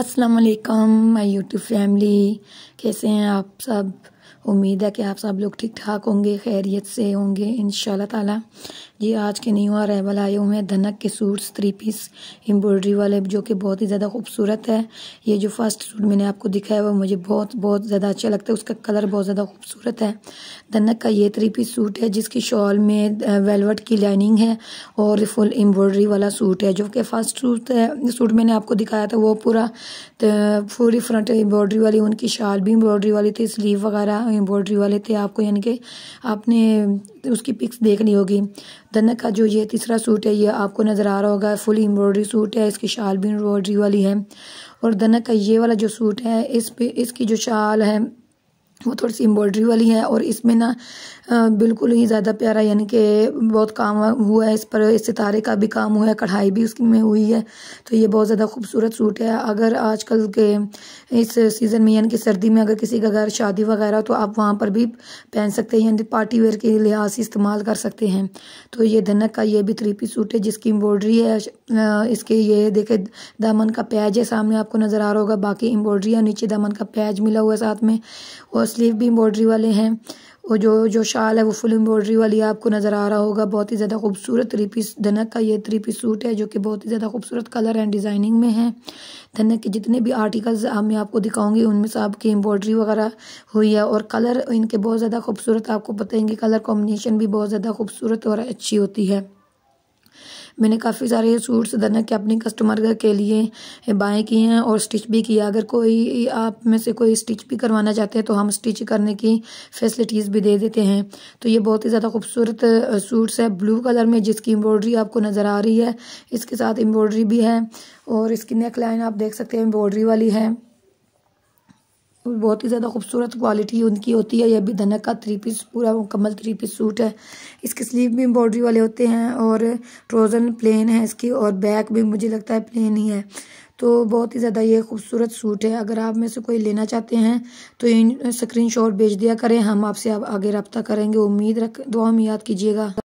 अस्सलाम my my family कैसे हैं आप सब उम्मीद है कि आप सब लोग ठीक ठाक होंगे खैरियत से होंगे इन ताला ये आज के न्यू और आए हुए हैं धनक के सूट्स थ्री पीस एम्ब्रॉयडरी वाले जो कि बहुत ही ज़्यादा खूबसूरत है ये जो फर्स्ट सूट मैंने आपको दिखाया वो मुझे बहुत बहुत ज़्यादा अच्छा लगता है उसका कलर बहुत ज़्यादा खूबसूरत है धनक का ये थ्री पीस सूट है जिसकी शॉल में वेलवट की लाइनिंग है और फुल एम्ब्रॉयडरी वाला सूट है जो कि फर्स्ट सूट है सूट मैंने आपको दिखाया था वो पूरा पूरी फ्रंट एम्ब्रॉयडरी वाली उनकी शॉल भी एम्ब्रॉयडरी वाली थी स्लीव वगैरह या एम्ब्रॉयडरी वाले थे आपको यानी कि आपने उसकी पिक्स देखनी होगी दनक का जो ये तीसरा सूट है ये आपको नज़र आ रहा होगा फुल एम्ब्रॉयडरी सूट है इसकी शाल भी एम्ब्रॉयडरी वाली है और दनक का ये वाला जो सूट है इस पे इसकी जो शाल है वो थोड़ी सी एम्ब्रॉयडरी वाली है और इसमें ना बिल्कुल ही ज़्यादा प्यारा यानी कि बहुत काम हुआ है इस पर इस सितारे का भी काम हुआ है कढ़ाई भी उसकी में हुई है तो ये बहुत ज़्यादा खूबसूरत सूट है अगर आजकल के इस सीज़न में यानी कि सर्दी में अगर किसी का घर शादी वगैरह तो आप वहाँ पर भी पहन सकते हैं यानी पार्टी वेयर के लिहाज से इस्तेमाल कर सकते हैं तो ये धनक का ये भी थ्री सूट है जिसकी एम्ब्रॉयडरी है इसके ये देखे दामन का प्याज है सामने आपको नज़र आ रहा होगा बाकी एम्ब्रॉयडरी है नीचे दामन का प्याज मिला हुआ है साथ में और स्लीव भी एम्ब्रॉयडरी वाले हैं और जो जो शाल है वो फुल एम्ब्रॉयडरी वाली आपको नज़र आ रहा होगा बहुत ही ज़्यादा खूबसूरत थ्री पीस धनक का ये थ्री पीस सूट है जो कि बहुत ही ज़्यादा खूबसूरत कलर एंड डिज़ाइनिंग में है धनक के जितने भी आर्टिकल्स मैं आपको दिखाऊंगी उनमें से आपकी एम्ब्रॉयडरी वगैरह हुई है और कलर इनके बहुत ज़्यादा खूबसूरत आपको पता है कलर कॉम्बिनेशन भी बहुत ज़्यादा खूबसूरत और अच्छी होती है मैंने काफ़ी सारे सूट्स दनक के अपने कस्टमर के लिए बाएँ किए हैं और स्टिच भी किया अगर कोई आप में से कोई स्टिच भी करवाना चाहते हैं तो हम स्टिच करने की फैसिलिटीज़ भी दे देते हैं तो ये बहुत ही ज़्यादा खूबसूरत सूट्स है ब्लू कलर में जिसकी एम्ब्रॉयडरी आपको नज़र आ रही है इसके साथ एम्ब्रॉयडरी भी है और इसकी नेक लाइन आप देख सकते हैं एम्ब्रॉयडरी वाली है बहुत ही ज़्यादा खूबसूरत क्वालिटी उनकी होती है यह भी धनक का थ्री पीस पूरा मुकम्मल थ्री पीस सूट है इसके स्लीव भी एम्ब्रॉयडरी वाले होते हैं और ट्रोज़न प्लेन है इसकी और बैक भी मुझे लगता है प्लेन ही है तो बहुत ही ज़्यादा ये खूबसूरत सूट है अगर आप में से कोई लेना चाहते हैं तो इन स्क्रीन शॉट भेज दिया करें हम आपसे आप आगे रब्ता करेंगे उम्मीद रख दुआ में याद कीजिएगा